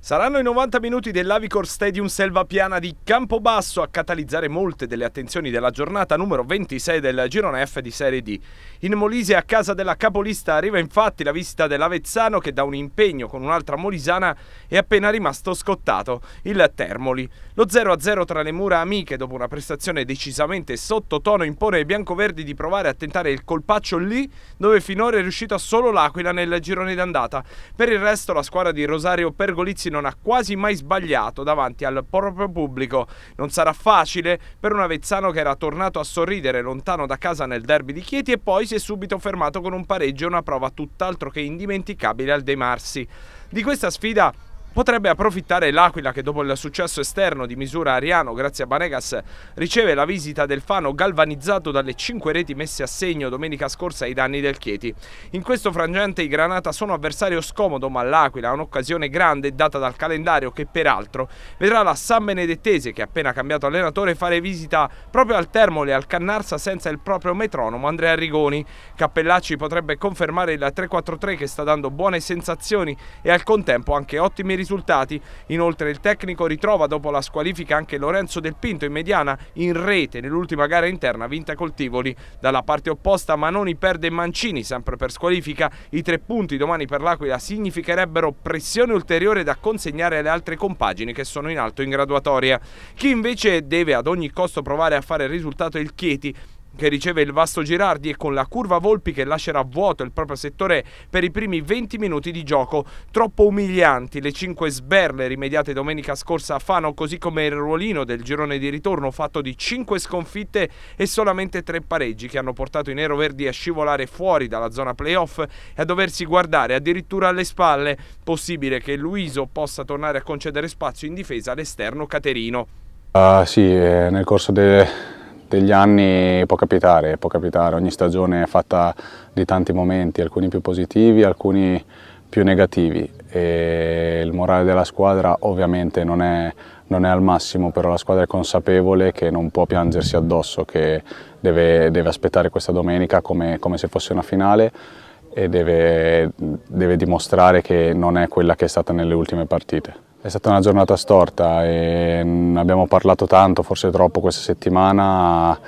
Saranno i 90 minuti dell'Avicor Stadium Selvapiana di Campobasso a catalizzare molte delle attenzioni della giornata numero 26 del girone F di Serie D. In Molise a casa della capolista arriva infatti la visita dell'Avezzano che da un impegno con un'altra molisana è appena rimasto scottato, il Termoli. Lo 0-0 tra le mura amiche dopo una prestazione decisamente sottotono impone ai biancoverdi di provare a tentare il colpaccio lì dove finora è riuscita solo l'Aquila nel girone d'andata. Per il resto la squadra di Rosario Pergolizzi Rossi non ha quasi mai sbagliato davanti al proprio pubblico. Non sarà facile per un Avezzano che era tornato a sorridere lontano da casa nel derby di Chieti e poi si è subito fermato con un pareggio e una prova tutt'altro che indimenticabile al De Marsi. Di questa sfida Potrebbe approfittare l'Aquila che dopo il successo esterno di misura Ariano grazie a Banegas riceve la visita del Fano galvanizzato dalle 5 reti messe a segno domenica scorsa ai danni del Chieti. In questo frangente i Granata sono avversario scomodo ma l'Aquila ha un'occasione grande data dal calendario che peraltro vedrà la San Benedettese che ha appena cambiato allenatore fare visita proprio al Termole al Cannarsa senza il proprio metronomo Andrea Rigoni. Cappellacci potrebbe confermare il 3-4-3 che sta dando buone sensazioni e al contempo anche ottimi risultati risultati. Inoltre il tecnico ritrova dopo la squalifica anche Lorenzo Del Pinto in mediana in rete nell'ultima gara interna vinta col Tivoli. Dalla parte opposta Manoni perde Mancini sempre per squalifica. I tre punti domani per l'Aquila significherebbero pressione ulteriore da consegnare alle altre compagini che sono in alto in graduatoria. Chi invece deve ad ogni costo provare a fare il risultato è il Chieti che riceve il vasto Girardi e con la curva Volpi che lascerà vuoto il proprio settore per i primi 20 minuti di gioco. Troppo umilianti le 5 sberle rimediate domenica scorsa a Fano, così come il ruolino del girone di ritorno fatto di 5 sconfitte e solamente 3 pareggi che hanno portato i neroverdi a scivolare fuori dalla zona playoff e a doversi guardare addirittura alle spalle. Possibile che Luiso possa tornare a concedere spazio in difesa all'esterno Caterino. Uh, sì, eh, nel corso delle degli anni può capitare, può capitare, ogni stagione è fatta di tanti momenti, alcuni più positivi, alcuni più negativi e il morale della squadra ovviamente non è, non è al massimo, però la squadra è consapevole che non può piangersi addosso, che deve, deve aspettare questa domenica come, come, se fosse una finale e deve, deve dimostrare che non è quella che è stata nelle ultime partite. È stata una giornata storta e abbiamo parlato tanto, forse troppo questa settimana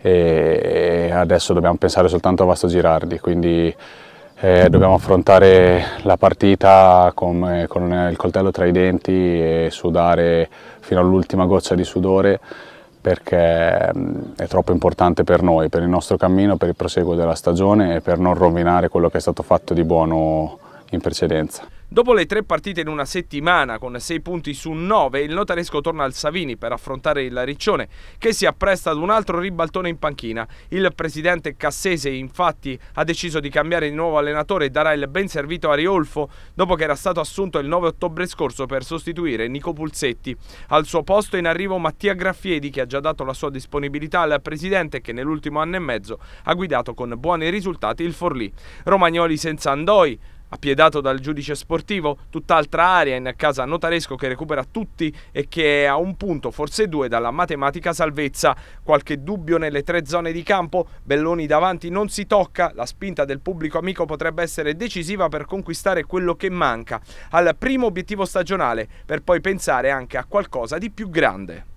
e adesso dobbiamo pensare soltanto a Vasto Girardi, quindi eh, dobbiamo affrontare la partita con, eh, con eh, il coltello tra i denti e sudare fino all'ultima goccia di sudore perché mm, è troppo importante per noi, per il nostro cammino, per il proseguo della stagione e per non rovinare quello che è stato fatto di buono in precedenza. Dopo le tre partite in una settimana con 6 punti su 9, il notaresco torna al Savini per affrontare il Riccione che si appresta ad un altro ribaltone in panchina. Il presidente Cassese infatti ha deciso di cambiare il nuovo allenatore e darà il ben servito a Riolfo dopo che era stato assunto il 9 ottobre scorso per sostituire Nico Pulzetti. Al suo posto in arrivo Mattia Graffiedi che ha già dato la sua disponibilità al presidente che nell'ultimo anno e mezzo ha guidato con buoni risultati il Forlì. Romagnoli senza Andoi, Appiedato dal giudice sportivo, tutt'altra area in casa notaresco che recupera tutti e che è a un punto, forse due, dalla matematica salvezza. Qualche dubbio nelle tre zone di campo, Belloni davanti non si tocca, la spinta del pubblico amico potrebbe essere decisiva per conquistare quello che manca, al primo obiettivo stagionale, per poi pensare anche a qualcosa di più grande.